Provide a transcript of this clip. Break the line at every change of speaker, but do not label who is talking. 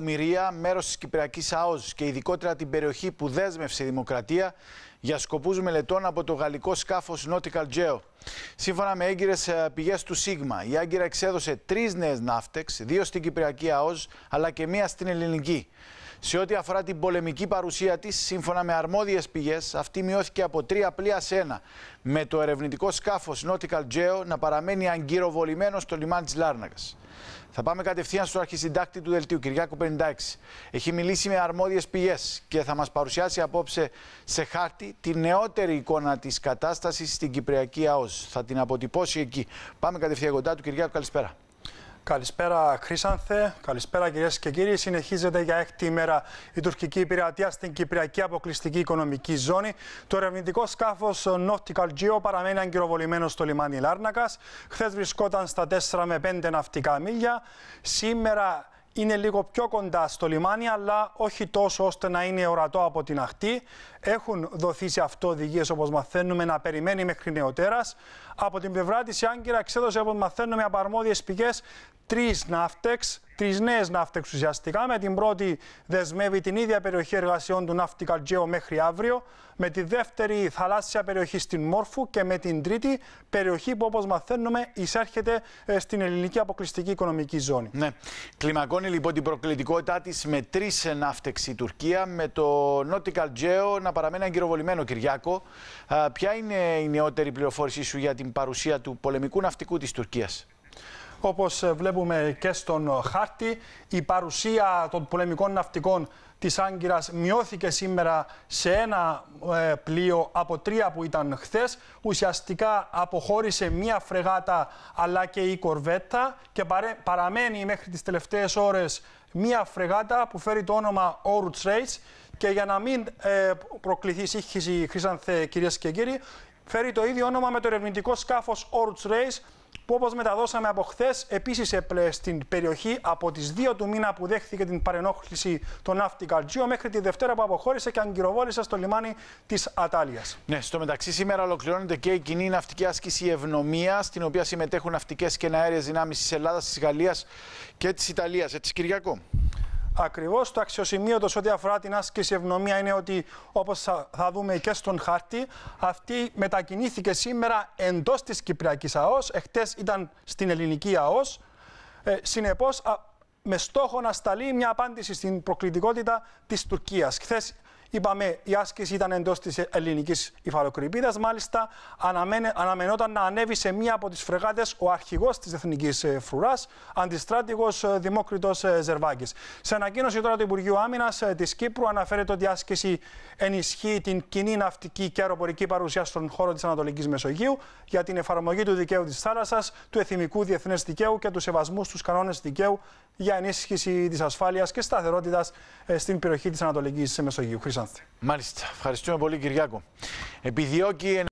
Ομοιρία, μέρος της Κυπριακής ΑΟΣ και ειδικότερα την περιοχή που δέσμευσε η Δημοκρατία για σκοπούς μελετών από το γαλλικό σκάφος Nautical Geo. Σύμφωνα με έγκυρες ε, πηγές του ΣΥΓΜΑ, η Άγκυρα εξέδωσε τρεις νέες ναύτεξ, δύο στην Κυπριακή ΑΟΣ αλλά και μία στην Ελληνική. Σε ό,τι αφορά την πολεμική παρουσία της, σύμφωνα με αρμόδιες πηγές, αυτή μειώθηκε από τρία πλοία σε ένα, με το ερευνητικό σκάφος Nautical Geo να παραμένει αγκυροβολημένο στο λιμάνι της Λάρνακας. Θα πάμε κατευθείαν στο αρχισυντάκτη του Δελτίου, Κυριάκου 56. Έχει μιλήσει με αρμόδιες πηγές και θα μας παρουσιάσει απόψε σε χάρτη τη νεότερη εικόνα της κατάστασης στην Κυπριακή ΑΟΣ. Θα την αποτυπώσει εκεί. Πάμε κατευθείαν κοντά του, Κυριάκου, καλησπέρα.
Καλησπέρα, Χρήσανθε. Καλησπέρα, κυρίες και κύριοι. Συνεχίζεται για έκτη ημέρα η τουρκική πειρατεία στην Κυπριακή Αποκλειστική Οικονομική Ζώνη. Το ερευνητικό σκάφος Nautical Geo παραμένει αγκυροβολημένο στο λιμάνι Λάρνακας. Χθες βρισκόταν στα 4 με 5 ναυτικά μίλια. Σήμερα είναι λίγο πιο κοντά στο λιμάνι, αλλά όχι τόσο ώστε να είναι ορατό από την ακτή. Έχουν δοθεί σε αυτό οδηγίες, όπως μαθαίνουμε, να περιμένει μέχρι νεοτέρας. Από την πλευρά της, η Άγκυρα εξέδωσε, όπως μαθαίνουμε, από αρμόδιες πηγές τρεις ναύτεξ τρει νέες ναύτες ουσιαστικά, Με την πρώτη δεσμεύει την ίδια περιοχή εργασιών του Ναύτη Τζέο μέχρι αύριο. Με τη δεύτερη θαλάσσια περιοχή στην Μόρφου και με την τρίτη περιοχή που όπως μαθαίνουμε εισέρχεται ε, στην ελληνική αποκλειστική οικονομική ζώνη.
Ναι. Κλιμακώνει λοιπόν την προκλητικότητά της με τρεις ναύτες η Τουρκία, με το Nautical Geo να παραμένει αγκυροβολημένο Κυριάκο. ποια είναι η νεότερη πληροφόρησή σου για την παρουσία του πολεμικού ναυτικού της Τουρκίας
όπως ε, βλέπουμε και στον ε, χάρτη. Η παρουσία των πολεμικών ναυτικών της Άγκυρας μειώθηκε σήμερα σε ένα ε, πλοίο από τρία που ήταν χθες. Ουσιαστικά αποχώρησε μία φρεγάτα αλλά και η κορβέτα και παραμένει μέχρι τις τελευταίες ώρες μία φρεγάτα που φέρει το όνομα Oruts Race και για να μην προκληθεί σύγχυση, Χρυσάνθε, κυρίες και κύριοι, φέρει το ίδιο όνομα με το ερευνητικό σκάφος Oruch Race που όπως μεταδώσαμε από χθες, επίσης έπλεε στην περιοχή από τις 2 του μήνα που δέχθηκε την παρενόχληση των Nautical μέχρι τη Δευτέρα που αποχώρησε και αγκυροβόλησε στο λιμάνι της Ατάλιας.
Ναι, στο μεταξύ σήμερα ολοκληρώνεται και η κοινή ναυτική άσκηση ευνομία, στην οποία συμμετέχουν ναυτικές και αέριες δυνάμεις της Ελλάδας, της Γαλλίας και της Ιταλίας. Έτσι Κυριακό.
Ακριβώς. Το αξιοσημείωτο σε ό,τι αφορά την άσκηση ευνομία είναι ότι, όπως θα δούμε και στον χάρτη, αυτή μετακινήθηκε σήμερα εντός της Κυπριακής ΑΟΣ. Εχθές ήταν στην Ελληνική ΑΟΣ. Ε, Συνεπώς, με στόχο να σταλεί μια απάντηση στην προκλητικότητα της Τουρκίας. Χθες Είπαμε, η άσκηση ήταν εντός της ελληνικής υφαλοκρηπίδας. Μάλιστα, αναμενόταν να ανέβει σε μία από τις φρεγάτες ο αρχηγός της Εθνικής ε, Φρουράς, αντιστράτηγος ε, Δημόκριτος ε, Ζερβάκης. Σε ανακοίνωση τώρα του Υπουργείου Άμυνας της Κύπρου, αναφέρεται ότι η άσκηση ενισχύει την κοινή ναυτική και αεροπορική παρουσία στον χώρο της Ανατολικής Μεσογείου για την εφαρμογή του δικαίου της θάλασσας, του εθνικού διεθνές δικαίου και του σεβασμού στους κανόνες δικαίου για ενίσχυση της ασφάλειας και σταθερότητας ε, στην περιοχή της Ανατολικής Μεσογείου. Χρυσάνθη.
Μάλιστα. Ευχαριστούμε πολύ, Κυριάκο.
Επιδιώκει